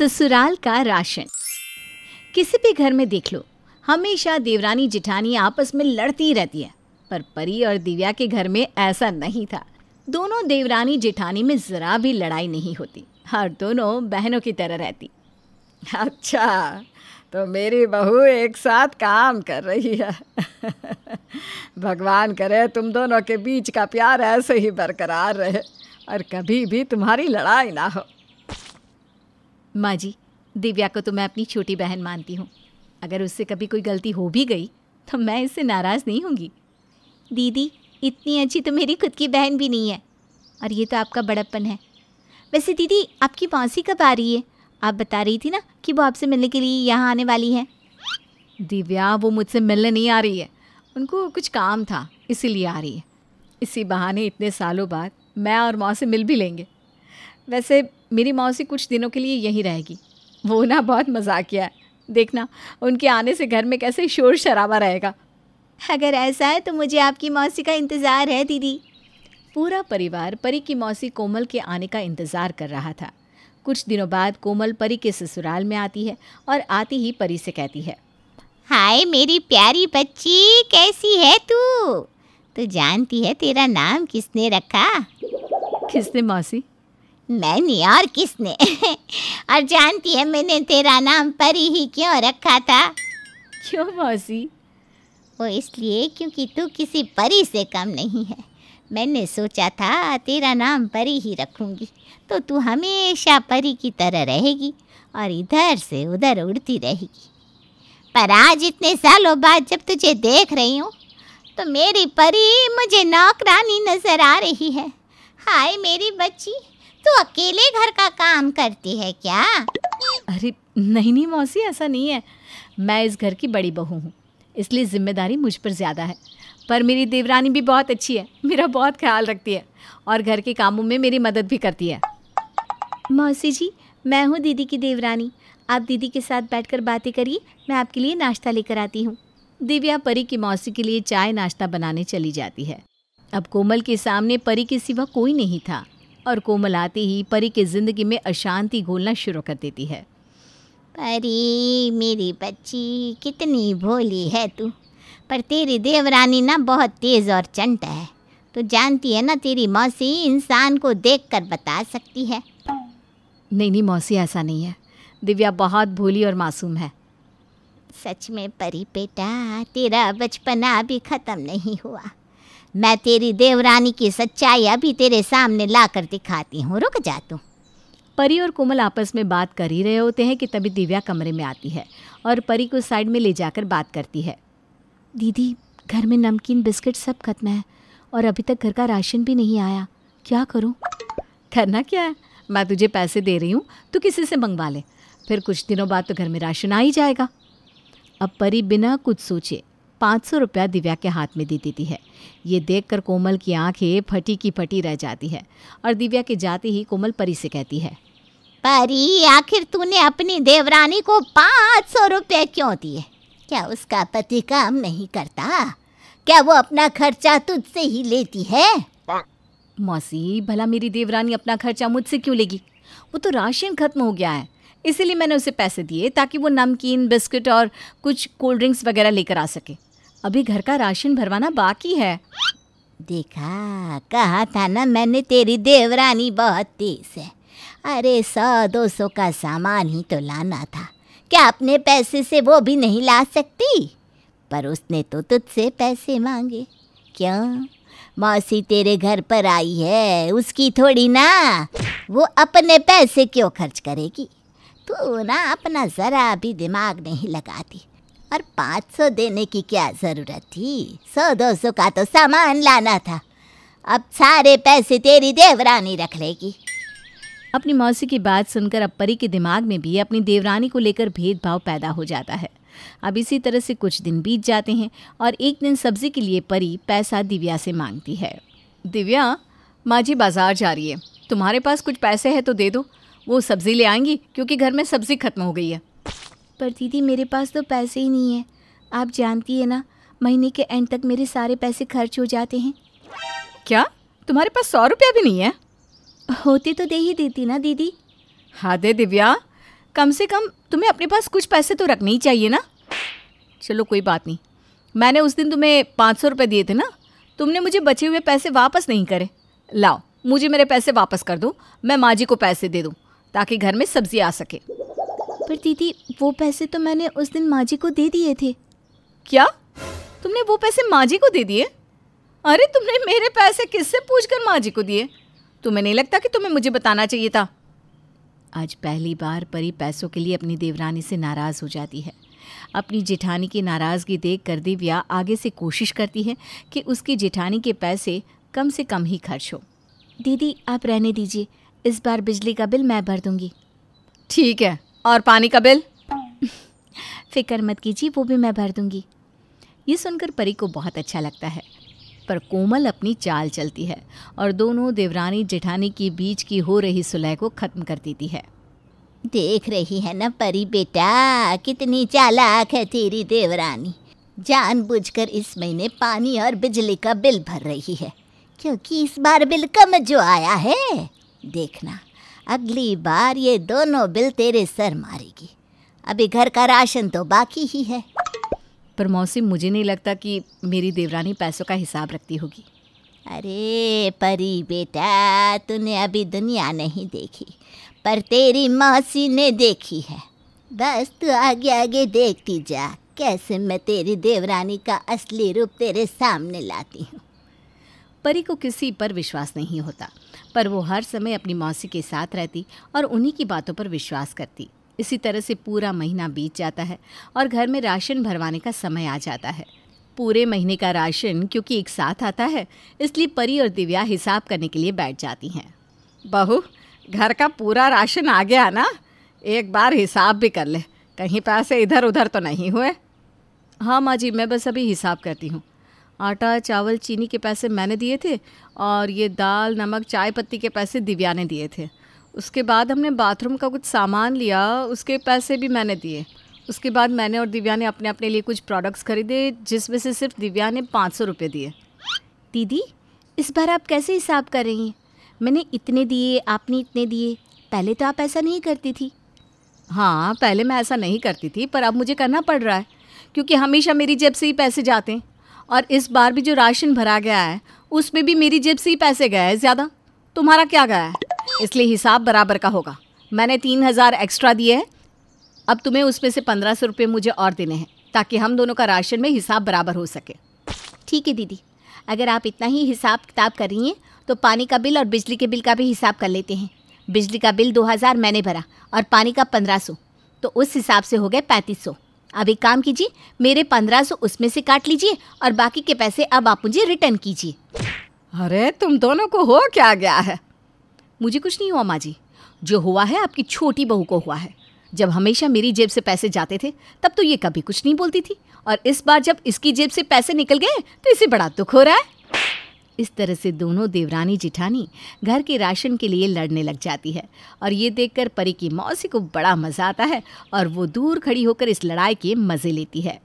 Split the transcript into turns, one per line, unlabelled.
ससुराल का राशन किसी भी घर में देख लो हमेशा देवरानी जिठानी आपस में लड़ती रहती है पर परी और दिव्या के घर में ऐसा नहीं था दोनों देवरानी जिठानी में ज़रा भी लड़ाई नहीं होती और दोनों बहनों की तरह रहती अच्छा तो मेरी बहू एक साथ काम कर रही है भगवान करे तुम दोनों के बीच का प्यार ऐसे ही बरकरार रहे और कभी भी तुम्हारी लड़ाई ना हो माँ जी दिव्या को तो मैं अपनी छोटी बहन मानती हूँ अगर उससे कभी कोई गलती हो भी गई तो मैं इससे नाराज़ नहीं होंगी दीदी इतनी अच्छी तो मेरी खुद की बहन भी नहीं है और ये तो आपका बड़प्पन है वैसे दीदी आपकी मौसी कब आ रही है आप बता रही थी ना कि वो आपसे मिलने के लिए यहाँ आने वाली है दिव्या वो मुझसे मिलने नहीं आ रही है उनको कुछ काम था इसीलिए आ रही है इसी बहाने इतने सालों बाद मैं और माँ से मिल भी लेंगे वैसे मेरी मौसी कुछ दिनों के लिए यहीं रहेगी वो ना बहुत मजाकिया है देखना उनके आने से घर में कैसे शोर शराबा रहेगा अगर ऐसा है तो मुझे आपकी मौसी का इंतज़ार है दीदी पूरा परिवार परी की मौसी कोमल के आने का इंतज़ार कर रहा था कुछ दिनों बाद कोमल परी के ससुराल में आती है और आती ही परी से कहती है हाय मेरी
प्यारी बच्ची कैसी है तू तो जानती है तेरा नाम किसने रखा किसने मौसी मैंने और किसने और जानती है मैंने तेरा नाम परी ही क्यों रखा था क्यों मौसी वो इसलिए क्योंकि तू किसी परी से कम नहीं है मैंने सोचा था तेरा नाम परी ही रखूँगी तो तू हमेशा परी की तरह रहेगी और इधर से उधर उड़ती रहेगी पर आज इतने सालों बाद जब तुझे देख रही हूँ तो मेरी परी मुझे नौकरानी नज़र आ रही है हाय मेरी बच्ची तू अकेले घर का काम करती है क्या
अरे नहीं नहीं मौसी ऐसा नहीं है मैं इस घर की बड़ी बहू हूँ इसलिए जिम्मेदारी मुझ पर ज़्यादा है पर मेरी देवरानी भी बहुत अच्छी है मेरा बहुत ख्याल रखती है और घर के कामों में मेरी मदद भी करती है मौसी जी मैं हूँ दीदी की देवरानी आप दीदी के साथ बैठकर बातें करिए मैं आपके लिए नाश्ता लेकर आती हूँ दिव्या परी की मौसी के लिए चाय नाश्ता बनाने चली जाती है अब कोमल के सामने परी के सिवा कोई नहीं था और कोमल आते ही परी की ज़िंदगी में अशांति घोलना शुरू कर देती है
परी मेरी बच्ची कितनी भोली है तू पर तेरी देवरानी ना बहुत तेज़ और चंट है तो जानती है ना तेरी मौसी इंसान को देख कर बता सकती है नहीं नहीं मौसी ऐसा नहीं है
दिव्या बहुत भोली और मासूम है
सच में परी बेटा तेरा बचपना अभी ख़त्म नहीं हुआ मैं तेरी देवरानी की सच्चाई
अभी तेरे सामने ला कर दिखाती हूँ रुक जा तू परी और कोमल आपस में बात कर ही रहे होते हैं कि तभी दिव्या कमरे में आती है और परी को साइड में ले जाकर बात करती है दीदी घर में नमकीन बिस्किट सब खत्म है और अभी तक घर का राशन भी नहीं आया क्या करूँ करना क्या है मैं तुझे पैसे दे रही हूँ तो किसी से मंगवा ले फिर कुछ दिनों बाद तो घर में राशन आ ही जाएगा अब परी बिना कुछ सोचे पाँच सौ रुपया दिव्या के हाथ में दे देती है ये देख कोमल की आंखें फटी की फटी रह जाती है और दिव्या के जाते ही कोमल परी से कहती है परी
आखिर तूने अपनी देवरानी को पाँच सौ रुपये क्यों दिए क्या उसका पति
काम नहीं करता क्या वो अपना खर्चा तुझसे ही लेती है मौसी भला मेरी देवरानी अपना खर्चा मुझसे क्यों लेगी वो तो राशन खत्म हो गया है इसीलिए मैंने उसे पैसे दिए ताकि वो नमकीन बिस्किट और कुछ कोल्ड ड्रिंक्स वगैरह लेकर आ सके अभी घर का राशन भरवाना बाकी है देखा कहा
था ना मैंने तेरी देवरानी बहुत तेज है अरे सौ दो सौ का सामान ही तो लाना था क्या अपने पैसे से वो भी नहीं ला सकती पर उसने तो तुझसे पैसे मांगे क्यों मौसी तेरे घर पर आई है उसकी थोड़ी ना वो अपने पैसे क्यों खर्च करेगी तू ना अपना ज़रा भी दिमाग नहीं लगाती और पाँच सौ देने की क्या ज़रूरत थी सौ दो सौ का तो सामान लाना था अब सारे
पैसे तेरी देवरानी रख लेगी अपनी मौसी की बात सुनकर अब परी के दिमाग में भी अपनी देवरानी को लेकर भेदभाव पैदा हो जाता है अब इसी तरह से कुछ दिन बीत जाते हैं और एक दिन सब्जी के लिए परी पैसा दिव्या से मांगती है दिव्या माँ जी बाज़ार जा रही है तुम्हारे पास कुछ पैसे हैं तो दे दो वो सब्ज़ी ले आएंगी क्योंकि घर में सब्ज़ी खत्म हो गई है पर दीदी मेरे पास तो पैसे ही नहीं है आप जानती है ना महीने के एंड तक मेरे सारे पैसे खर्च हो जाते हैं क्या तुम्हारे पास सौ रुपया भी नहीं है होते तो दे ही देती ना दीदी हाँ दे दिव्या कम से कम तुम्हें अपने पास कुछ पैसे तो रखने ही चाहिए ना चलो कोई बात नहीं मैंने उस दिन तुम्हें पाँच सौ रुपये दिए थे ना तुमने मुझे बचे हुए पैसे वापस नहीं करे लाओ मुझे मेरे पैसे वापस कर दो मैं माँ जी को पैसे दे दूँ ताकि घर में सब्जी आ सके पर दीदी वो पैसे तो मैंने उस दिन माँ जी को दे दिए थे क्या तुमने वो पैसे माँ जी को दे दिए अरे तुमने मेरे पैसे किससे पूछ कर माँ जी को दिए तुम्हें नहीं लगता कि तुम्हें मुझे बताना चाहिए था आज पहली बार परी पैसों के लिए अपनी देवरानी से नाराज़ हो जाती है अपनी जेठानी की नाराज़गी देख कर दिव्या आगे से कोशिश करती है कि उसकी जेठानी के पैसे कम से कम ही खर्च हो दीदी आप रहने दीजिए इस बार बिजली का बिल मैं भर दूंगी ठीक है और पानी का बिल फिक्र मत कीजिए वो भी मैं भर दूंगी ये सुनकर परी को बहुत अच्छा लगता है पर कोमल अपनी चाल चलती है और दोनों देवरानी जेठानी के बीच की हो रही सुलह को खत्म कर देती है
देख रही है ना परी बेटा कितनी चालाक है तेरी देवरानी जानबूझकर इस महीने पानी और बिजली का बिल भर रही है क्योंकि इस बार बिल कम जो आया है देखना अगली बार ये दोनों बिल तेरे सर मारेगी अभी घर का राशन तो बाकी ही है पर मौसी मुझे नहीं लगता कि मेरी देवरानी पैसों का हिसाब रखती होगी अरे परी बेटा तूने अभी दुनिया नहीं देखी पर तेरी मौसी ने देखी है बस तू आगे आगे देखती जा कैसे मैं तेरी
देवरानी का असली रूप तेरे सामने लाती हूँ परी को किसी पर विश्वास नहीं होता पर वो हर समय अपनी मौसी के साथ रहती और उन्हीं की बातों पर विश्वास करती इसी तरह से पूरा महीना बीत जाता है और घर में राशन भरवाने का समय आ जाता है पूरे महीने का राशन क्योंकि एक साथ आता है इसलिए परी और दिव्या हिसाब करने के लिए बैठ जाती हैं बहू घर का पूरा राशन आ गया ना एक बार हिसाब भी कर ले कहीं पैसे इधर उधर तो नहीं हुए हाँ माँ जी मैं बस अभी हिसाब करती हूँ आटा चावल चीनी के पैसे मैंने दिए थे और ये दाल नमक चाय पत्ती के पैसे दिव्या ने दिए थे उसके बाद हमने बाथरूम का कुछ सामान लिया उसके पैसे भी मैंने दिए उसके बाद मैंने और दिव्या ने अपने अपने लिए कुछ प्रोडक्ट्स खरीदे जिसमें से सिर्फ दिव्या ने पाँच सौ रुपये दिए दीदी इस बार आप कैसे हिसाब कर रही हैं मैंने इतने दिए आपने इतने दिए पहले तो आप ऐसा नहीं करती थी हाँ पहले मैं ऐसा नहीं करती थी पर अब मुझे करना पड़ रहा है क्योंकि हमेशा मेरी जेब से ही पैसे जाते हैं और इस बार भी जो राशन भरा गया है उसमें भी मेरी जेब से ही पैसे गए हैं ज़्यादा तुम्हारा क्या गया है इसलिए हिसाब बराबर का होगा मैंने तीन हज़ार एक्स्ट्रा दिए हैं अब तुम्हें उसमें से पंद्रह सौ रुपये मुझे और देने हैं ताकि हम दोनों का राशन में हिसाब बराबर हो सके ठीक है दीदी अगर आप इतना ही हिसाब किताब कर रही हैं तो पानी का बिल और बिजली के बिल का भी हिसाब कर लेते हैं बिजली का बिल दो हज़ार मैंने भरा और पानी का पंद्रह सौ तो उस हिसाब से हो गए पैंतीस सौ अब एक काम कीजिए मेरे पंद्रह सौ उसमें से काट लीजिए और बाकी के पैसे अब आप मुझे रिटर्न कीजिए अरे तुम दोनों को हो क्या गया है मुझे कुछ नहीं हुआ माँ जी जो हुआ है आपकी छोटी बहू को हुआ है जब हमेशा मेरी जेब से पैसे जाते थे तब तो ये कभी कुछ नहीं बोलती थी और इस बार जब इसकी जेब से पैसे निकल गए तो इसे बड़ा दुख हो रहा है इस तरह से दोनों देवरानी जिठानी घर के राशन के लिए लड़ने लग जाती है और ये देखकर परी की मौसी को बड़ा मज़ा आता है और वो दूर खड़ी होकर इस लड़ाई के मज़े लेती है